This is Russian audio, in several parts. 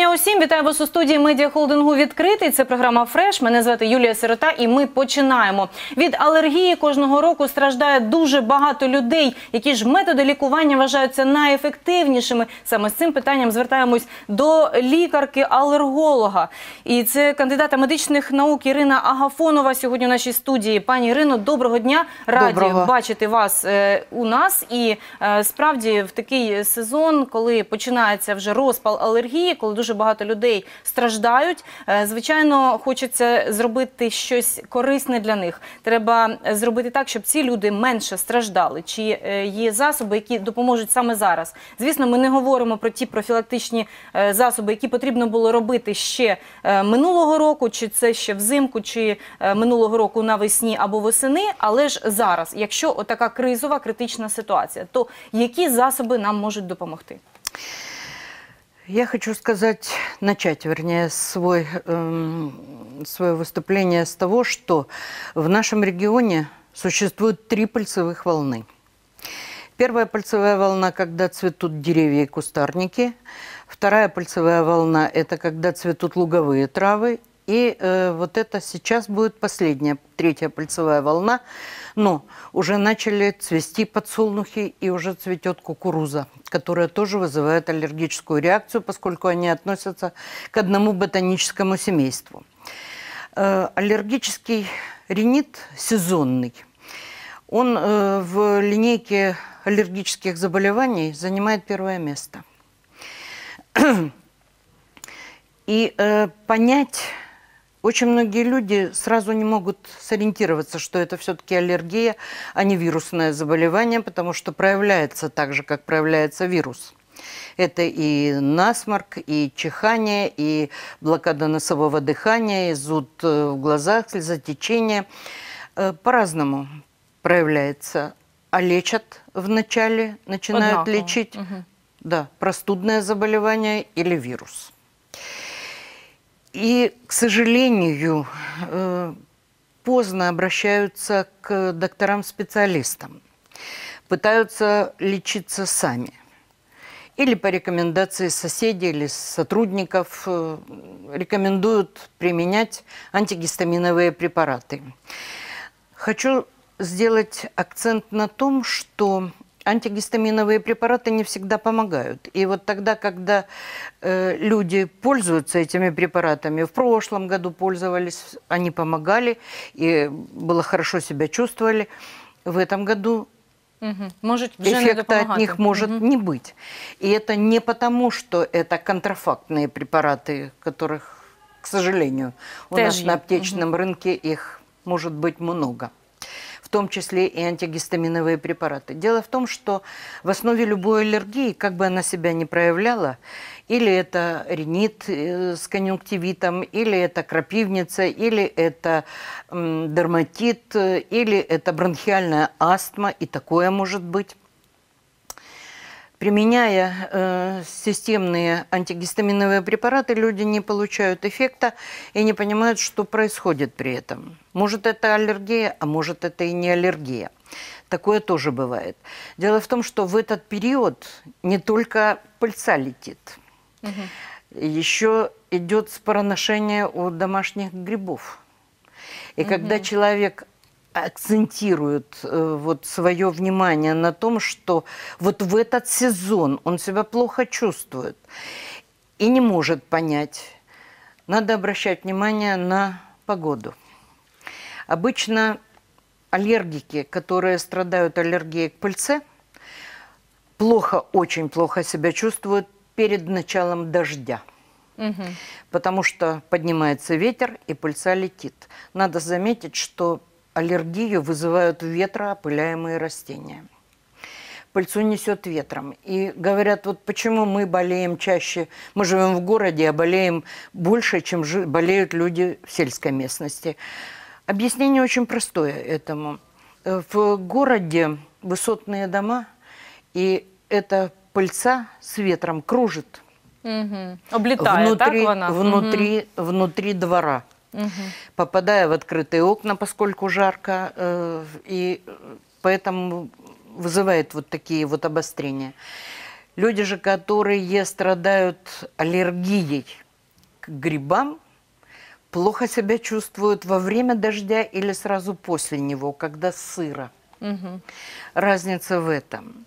дня усім вітаю вас у студії медіахолдингу відкритий. Це програма Фреш. Мене звати Юлія Сирота, і ми починаємо. Від алергії кожного року страждає дуже багато людей, які ж методи лікування вважаються найефективнішими. Саме з цим питанням звертаємось до лікарки-алерголога. І це кандидата медичних наук Ірина Агафонова. Сьогодні у нашій студії. Пані Ірино, доброго дня. Раді доброго. бачити вас е, у нас. І е, справді в такий сезон, коли починається вже розпал алергії, коли дуже дуже багато людей страждають. Е, звичайно, хочеться зробити щось корисне для них. Треба зробити так, щоб ці люди менше страждали. Чи е, є засоби, які допоможуть саме зараз? Звісно, ми не говоримо про ті профілактичні е, засоби, які потрібно було робити ще минулого року, чи це ще взимку, чи минулого року навесні або восени. Але ж зараз, якщо така кризова критична ситуація, то які засоби нам можуть допомогти? Я хочу сказать, начать, вернее, свой, эм, свое выступление с того, что в нашем регионе существует три пальцевых волны. Первая пальцевая волна, когда цветут деревья и кустарники. Вторая пальцевая волна – это когда цветут луговые травы. И э, вот это сейчас будет последняя, третья пальцевая волна – но уже начали цвести подсолнухи и уже цветет кукуруза, которая тоже вызывает аллергическую реакцию, поскольку они относятся к одному ботаническому семейству. Э, аллергический ринит сезонный. Он э, в линейке аллергических заболеваний занимает первое место. И э, понять очень многие люди сразу не могут сориентироваться, что это все-таки аллергия, а не вирусное заболевание, потому что проявляется так же, как проявляется вирус. Это и насморк, и чихание, и блокада носового дыхания, и зуд э, в глазах, слезотечение. Э, по-разному проявляется. А лечат вначале, начинают Однаково. лечить угу. да, простудное заболевание или вирус. И, к сожалению, э, поздно обращаются к докторам-специалистам, пытаются лечиться сами или по рекомендации соседей или сотрудников э, рекомендуют применять антигистаминовые препараты. Хочу сделать акцент на том, что антигистаминовые препараты не всегда помогают. И вот тогда, когда э, люди пользуются этими препаратами, в прошлом году пользовались, они помогали и было хорошо себя чувствовали, в этом году Угу. Может, Эффекта от них может угу. не быть. И это не потому, что это контрафактные препараты, которых, к сожалению, у Теж нас є. на аптечном угу. рынке их может быть много в том числе и антигистаминовые препараты. Дело в том, что в основе любой аллергии, как бы она себя не проявляла, или это ринит э, с конъюнктивитом, или это крапивница, или это дерматит, э, или это бронхиальная астма, и такое может быть применяя э, системные антигистаминовые препараты, люди не получают эффекта и не понимают, что происходит при этом. Может, это аллергия, а может, это и не аллергия. Такое тоже бывает. Дело в том, что в этот период не только пыльца летит, угу. еще идет спороношение у домашних грибов. И угу. когда человек акцентирует э, вот свое внимание на том, что вот в этот сезон он себя плохо чувствует и не может понять. Надо обращать внимание на погоду. Обычно аллергики, которые страдают аллергией к пыльце, плохо, очень плохо себя чувствуют перед началом дождя. Угу. Потому что поднимается ветер и пыльца летит. Надо заметить, что аллергию вызывают ветра, опыляемые растения. Пыльцу несет ветром. И говорят, вот почему мы болеем чаще, мы живем в городе, а болеем больше, чем болеют люди в сельской местности. Объяснение очень простое этому. Э, в городе высотные дома, и эта пыльца с ветром кружит. Угу. Облетает, внутри, так она? Внутри, угу. внутри двора угу. попадая в открытые окна, поскольку жарко, э, и поэтому вызывает вот такие вот обострения. Люди же, которые страдают аллергией к грибам, плохо себя чувствуют во время дождя или сразу после него, когда сыро. Угу. Разница в этом.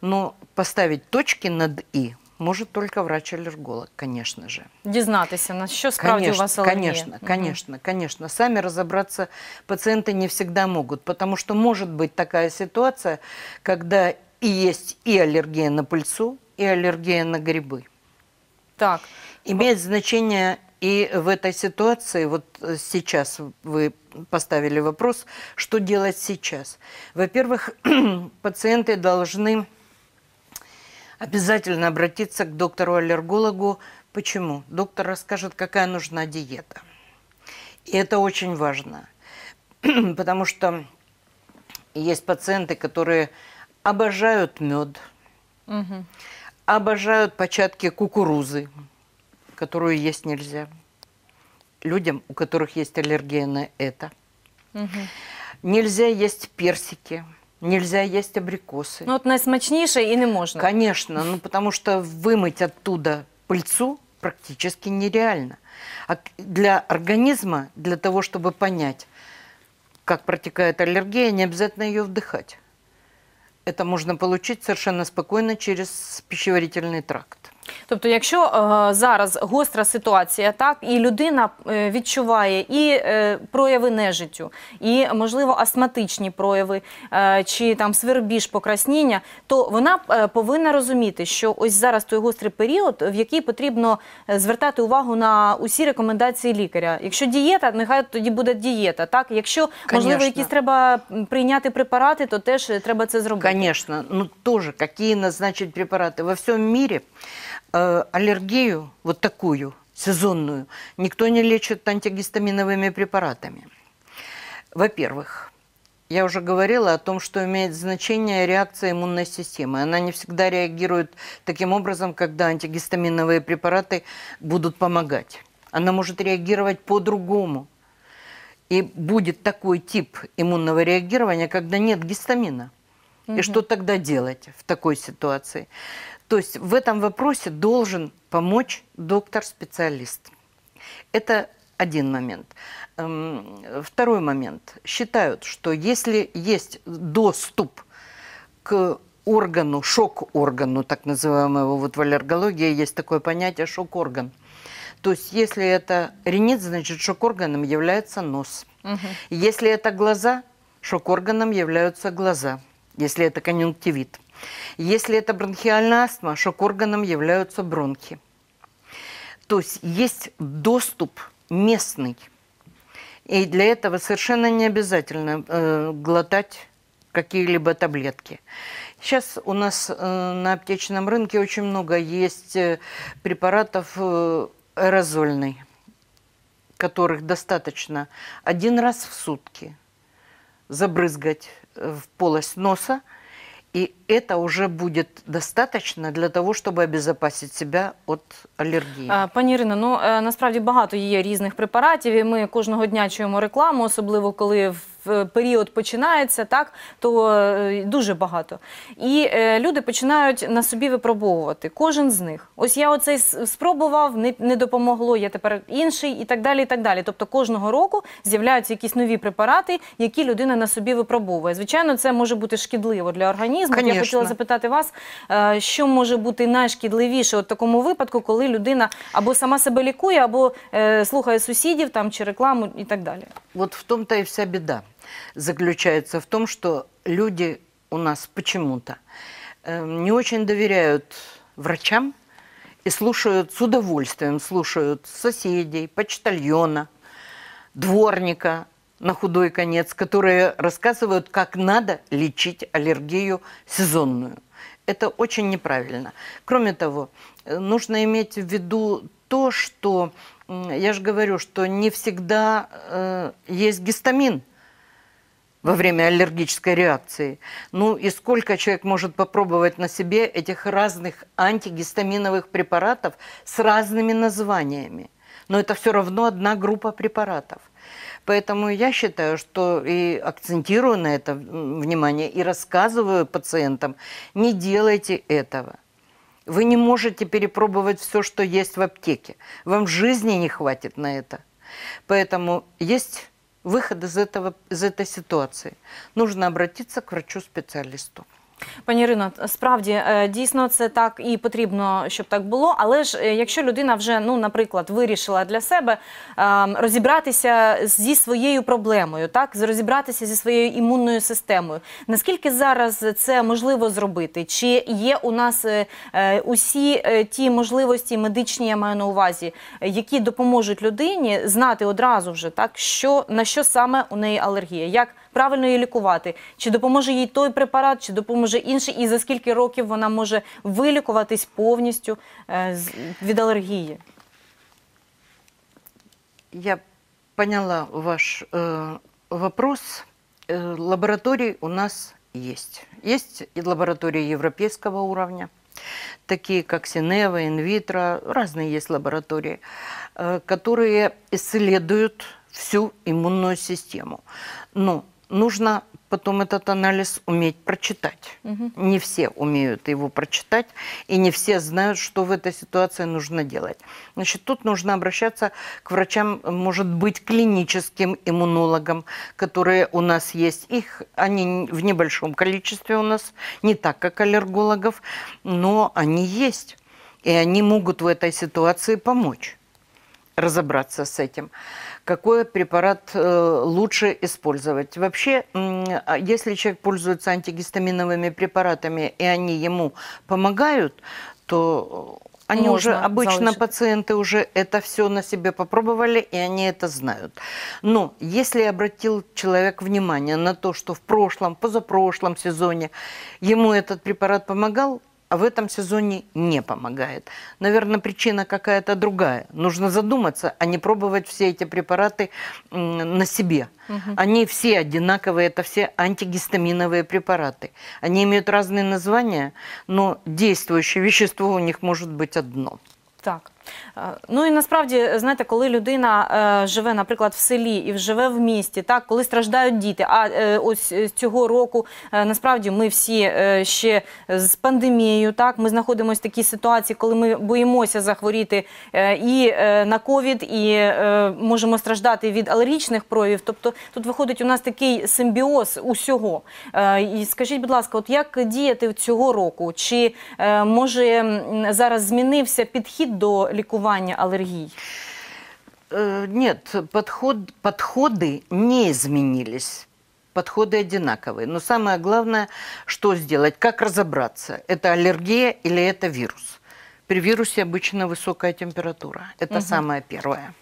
Но поставить точки над «и» Может только врач аллерголог, конечно же. Дізнатися, на що справді конечно, у вас аллергия. Конечно, конечно, угу. конечно. Сами разобраться пациенты не всегда могут, потому что может быть такая ситуация, когда и есть и аллергия на пыльцу, и аллергия на грибы. Так. Имеет значение и в этой ситуации, вот э, сейчас вы поставили вопрос, что делать сейчас. Во-первых, пациенты должны обязательно обратиться к доктору-аллергологу. Почему? Доктор расскажет, какая нужна диета. И это очень важно, потому что есть пациенты, которые обожают мед, угу. обожают початки кукурузы, которую есть нельзя. Людям, у которых есть аллергия на это. Угу. Нельзя есть персики. Нельзя есть абрикосы. Ну, от найсмачнейшее и не можно. Конечно, ну потому что вымыть оттуда пыльцу практически нереально. А для организма, для того, чтобы понять, как протекает аллергия, не обязательно ее вдыхать. Это можно получить совершенно спокойно через пищеварительный тракт. Тобто, якщо е, зараз гостра ситуація, так і людина е, відчуває і е, прояви нежиттю, і можливо астматичні прояви е, чи там свербіж покраснення, то вона е, повинна розуміти, що ось зараз той гострий період, в який потрібно е, звертати увагу на усі рекомендації лікаря. Якщо дієта, нехай тоді буде дієта. Так, якщо можливо Конечно. якісь треба прийняти препарати, то теж треба це зробити. звісно, ну тоже какие назначить препараты во всьому мире. э, аллергию вот такую, сезонную, никто не лечит антигистаминовыми препаратами. Во-первых, я уже говорила о том, что имеет значение реакция иммунной системы. Она не всегда реагирует таким образом, когда антигистаминовые препараты будут помогать. Она может реагировать по-другому. И будет такой тип иммунного реагирования, когда нет гистамина. Угу. И что тогда делать в такой ситуации? То есть в этом вопросе должен помочь доктор-специалист. Это один момент. Эм, второй момент. Считают, что если есть доступ к органу, шок-органу, так называемого, вот в аллергологии есть такое понятие шок-орган. То есть если это ринит, значит шок-органом является нос. Угу. Если это глаза, шок-органом являются глаза если это конъюнктивит. Если это бронхиальная астма, шок органом являются бронхи. То есть есть доступ местный. И для этого совершенно не обязательно э, глотать какие-либо таблетки. Сейчас у нас э, на аптечном рынке очень много есть э, препаратов э, аэрозольной, которых достаточно один раз в сутки забрызгать в полость носа, и это уже будет достаточно для того, чтобы обезопасить себя от алергії. Е, пані Ірино, ну е, насправді багато є різних препаратів, і ми кожного дня чуємо рекламу, особливо коли в період починається, так то е, дуже багато. І е, люди починають на собі випробовувати. Кожен з них. Ось я оцей спробував, не, допомогло. Я тепер інший і так далі. і так далі. Тобто кожного року з'являються якісь нові препарати, які людина на собі випробовує. Звичайно, це може бути шкідливо для організму. Я хотіла запитати вас, е, що може бути найшкідливіше у такому випадку, коли людина або сама себе лікує, або слухає сусідів там чи рекламу і так далі. От в тому та і вся біда. заключается в том, что люди у нас почему-то эм, не очень доверяют врачам и слушают с удовольствием, слушают соседей, почтальона, дворника на худой конец, которые рассказывают, как надо лечить аллергию сезонную. Это очень неправильно. Кроме того, э, нужно иметь в виду то, что я же говорю, что не всегда э, есть гистамин во время аллергической реакции. Ну и сколько человек может попробовать на себе этих разных антигистаминовых препаратов с разными названиями. Но это все равно одна группа препаратов. Поэтому я считаю, что и акцентирую на это внимание, и рассказываю пациентам, не делайте этого. Вы не можете перепробовать все, что есть в аптеке. Вам жизни не хватит на это. Поэтому есть Выхода из, этого, из этой ситуации. Нужно обратиться к врачу-специалисту. Пані Ірино, справді е, дійсно це так і потрібно, щоб так було. Але ж е, якщо людина вже, ну, наприклад, вирішила для себе ем, розібратися зі своєю проблемою, так розібратися зі своєю імунною системою, наскільки зараз це можливо зробити? Чи є у нас е, усі ті можливості медичні, я маю на увазі, які допоможуть людині знати одразу вже так, що на що саме у неї алергія? як правильно її лікувати, чи допоможе їй той препарат, чи допоможе інший, і за скільки років вона може вилікуватись повністю е, від алергії. Я поняла ваш э, вопрос. Е, лаборатории у нас есть. Есть и лаборатории европейского уровня, такие как Синева, Инвитро, разные есть лаборатории, э, которые исследуют всю иммунную систему. Но нужно потом этот анализ уметь прочитать. Угу. Не все умеют его прочитать, и не все знают, что в этой ситуации нужно делать. Значит, тут нужно обращаться к врачам, может быть, клиническим иммунологам, которые у нас есть. Их они в небольшом количестве у нас, не так, как аллергологов, но они есть, и они могут в этой ситуации помочь разобраться с этим какой препарат э, лучше использовать. Вообще, а если человек пользуется антигистаминовыми препаратами, и они ему помогают, то они Можно уже обычно заочно. пациенты уже это все на себе попробовали, и они это знают. Но если обратил человек внимание на то, что в прошлом, позапрошлом сезоне ему этот препарат помогал, а в этом сезоне не помогает. Наверное, причина какая-то другая. Нужно задуматься, а не пробовать все эти препараты на себе. Угу. Они все одинаковые, это все антигистаминовые препараты. Они имеют разные названия, но действующее вещество у них может быть одно. Так. Е, ну і насправді, знаєте, коли людина е, живе, наприклад, в селі і живе в місті, так коли страждають діти. А е, ось цього року насправді ми всі ще з пандемією, так ми знаходимося в такій ситуації, коли ми боїмося захворіти і на ковід, і можемо страждати від алергічних проявів. Тобто тут виходить у нас такий симбіоз усього. І скажіть, будь ласка, от як діяти цього року? Чи може зараз змінився підхід до лікування алергій? Нет, подход, подходы не изменились. Подходы одинаковые. Но самое главное, что сделать, как разобраться, это аллергия или это вирус. При вирусе обычно высокая температура. Это угу. самое первое.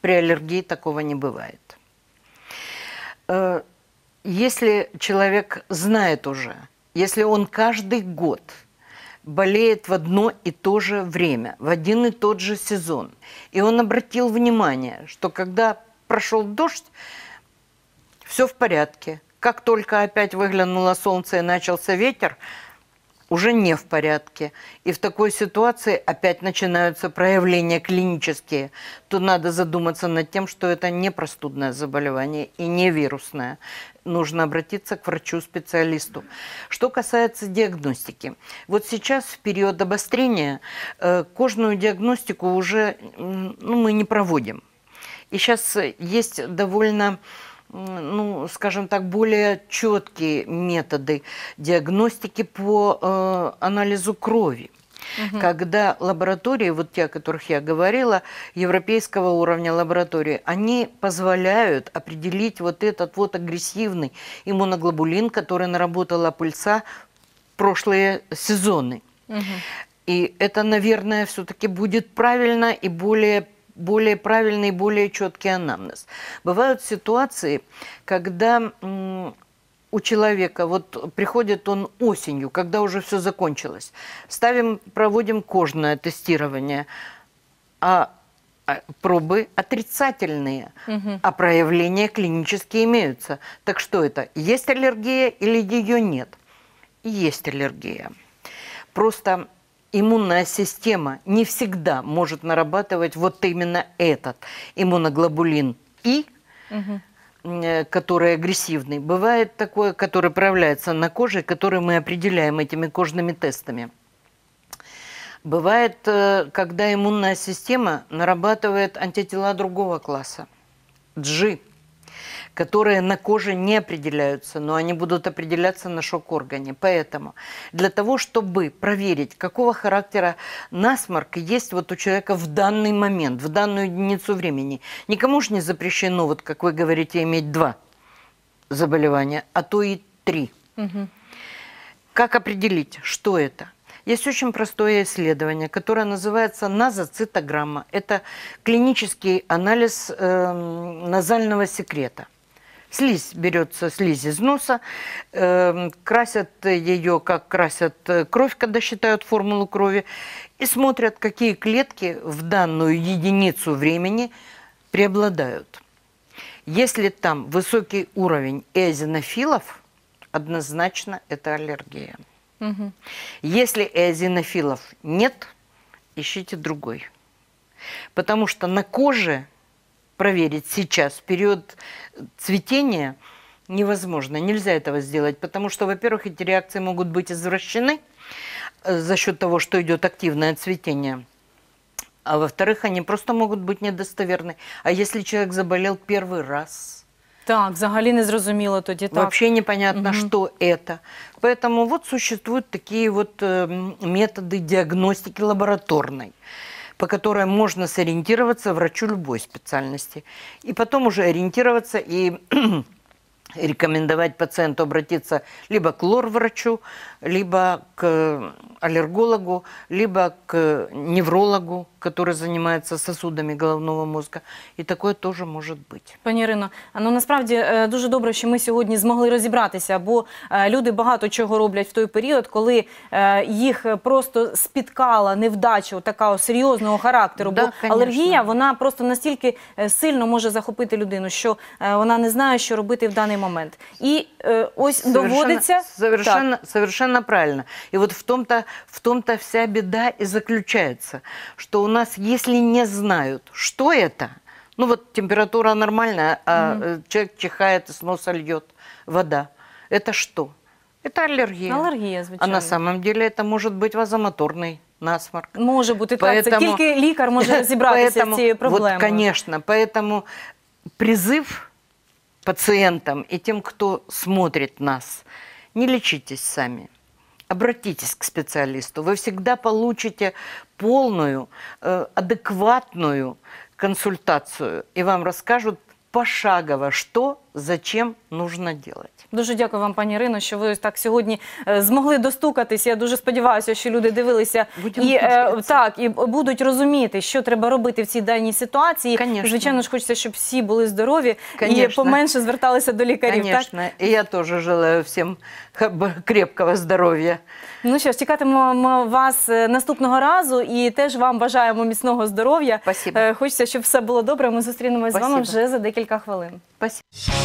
При аллергии такого не бывает. Э, если человек знает уже, если он каждый год болеет в одно и то же время, в один и тот же сезон. И он обратил внимание, что когда прошел дождь, все в порядке. Как только опять выглянуло солнце и начался ветер, уже не в порядке. И в такой ситуации опять начинаются проявления клинические. то надо задуматься над тем, что это не простудное заболевание и не вирусное нужно обратиться к врачу-специалисту. Что касается диагностики. Вот сейчас в период обострения э, кожную диагностику уже ну, мы не проводим. И сейчас э, есть довольно ну, скажем так, более четкие методы диагностики по э, анализу крови угу. когда лаборатории, вот те, о которых я говорила, европейского уровня лаборатории, они позволяют определить вот этот вот агрессивный иммуноглобулин, который наработала пыльца в прошлые сезоны. Угу. И это, наверное, все-таки будет правильно и более более правильный и более четкий анамнез. Бывают ситуации, когда у человека, вот приходит он осенью, когда уже все закончилось, ставим, проводим кожное тестирование, а, а пробы отрицательные, угу. а проявления клинические имеются. Так что это, есть аллергия или ее нет? Есть аллергия. Просто иммунная система не всегда может нарабатывать вот именно этот иммуноглобулин И, угу Э, который агрессивный, бывает такое, который проявляется на коже, который мы определяем этими кожными тестами. Бывает, э, когда иммунная система нарабатывает антитела другого класса, G, которые на коже не определяются, но они будут определяться на шок-органе. Поэтому для того, чтобы проверить, какого характера насморк есть вот у человека в данный момент, в данную единицу времени, никому же не запрещено, вот как вы говорите, иметь два заболевания, а то и три. Угу. Как определить, что это? Есть очень простое исследование, которое называется назоцитограмма. Это клинический анализ э, назального секрета. Слизь берется, слизь из носа, э, красят ее, как красят э, кровь, когда считают формулу крови, и смотрят, какие клетки в данную единицу времени преобладают. Если там высокий уровень эозинофилов, однозначно это аллергия. Угу. Если эозинофилов нет, ищите другой. Потому что на коже – проверить сейчас, в период цветения, невозможно. Нельзя этого сделать, потому что, во-первых, эти реакции могут быть извращены э, за счет того, что идет активное цветение. А во-вторых, они просто могут быть недостоверны. А если человек заболел первый раз – Так, взагалі не зрозуміло тоді так. Вообще непонятно, угу. что это. Поэтому вот существуют такие вот эм, методы диагностики лабораторной по которой можно сориентироваться врачу любой специальности. И потом уже ориентироваться и рекомендовать пациенту обратиться либо к лор-врачу, либо к аллергологу, либо к неврологу, который занимається сосудами головного мозка, і таке теж може бути. Пані Ірино, ну насправді е, дуже добре, що ми сьогодні змогли розібратися, бо е, люди багато чого роблять в той період, коли е, їх просто спіткала невдача такого серйозного характеру. Да, бо конечно. алергія вона просто настільки сильно може захопити людину, що вона не знає, що робити в даний момент, і ось совершенно, доводиться совершенно, так. совершенно совершенно правильно. И вот в том-то в том-то вся беда и заключается, что у нас, если не знают, что это, ну вот температура нормальная, а mm-hmm. человек чихает, с носа льет вода, это что? Это аллергия. Аллергия, звичайно. А на самом деле это может быть вазомоторный насморк. Може бути так. Це тільки лікар може розібратися з цією проблемою. Вот, конечно, поэтому призыв пациентам и тем, кто смотрит нас, не лечитесь сами обратитесь к специалисту. Вы всегда получите полную, э, адекватную консультацию, и вам расскажут пошагово, что зачем нужно делать. Дуже дякую вам, пані Ірино, що ви так сьогодні е, змогли достукатись. Я дуже сподіваюся, що люди дивилися і е, так і будуть розуміти, що треба робити в цій даній ситуації. Конечно. Звичайно ж, хочеться, щоб всі були здорові і Конечно. поменше зверталися до лікарів. Так Конечно. я теж желаю всім крепкого здоров'я. ну що ж, чекатимемо вас е, наступного разу і теж вам бажаємо міцного здоров'я. Спасибо. Е, хочеться, щоб все було добре. Ми зустрінемось з вами вже за декілька хвилин. Спасибо.